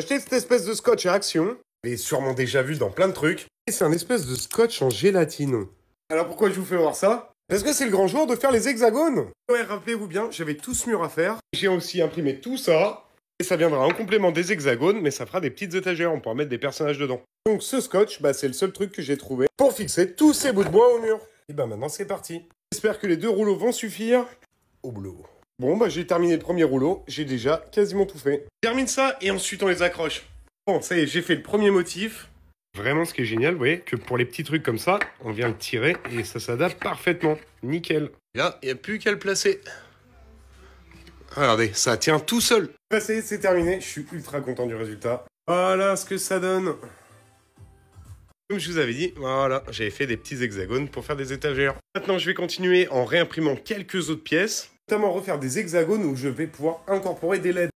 acheté cette espèce de scotch à Action. mais sûrement déjà vu dans plein de trucs. Et c'est un espèce de scotch en gélatine. Alors pourquoi je vous fais voir ça Parce que c'est le grand jour de faire les hexagones. Ouais, rappelez-vous bien, j'avais tout ce mur à faire. J'ai aussi imprimé tout ça. Et ça viendra en complément des hexagones, mais ça fera des petites étagères, on pourra mettre des personnages dedans. Donc ce scotch, bah, c'est le seul truc que j'ai trouvé pour fixer tous ces bouts de bois au mur. Et bah maintenant c'est parti. J'espère que les deux rouleaux vont suffire au boulot. Bon, bah j'ai terminé le premier rouleau, j'ai déjà quasiment tout fait. termine ça et ensuite on les accroche. Bon, ça y est, j'ai fait le premier motif. Vraiment, ce qui est génial, vous voyez, que pour les petits trucs comme ça, on vient le tirer et ça s'adapte parfaitement. Nickel. Là, il n'y a plus qu'à le placer. Regardez, ça tient tout seul. ça c'est terminé. Je suis ultra content du résultat. Voilà ce que ça donne. Comme je vous avais dit, voilà, j'avais fait des petits hexagones pour faire des étagères. Maintenant, je vais continuer en réimprimant quelques autres pièces refaire des hexagones où je vais pouvoir incorporer des LED.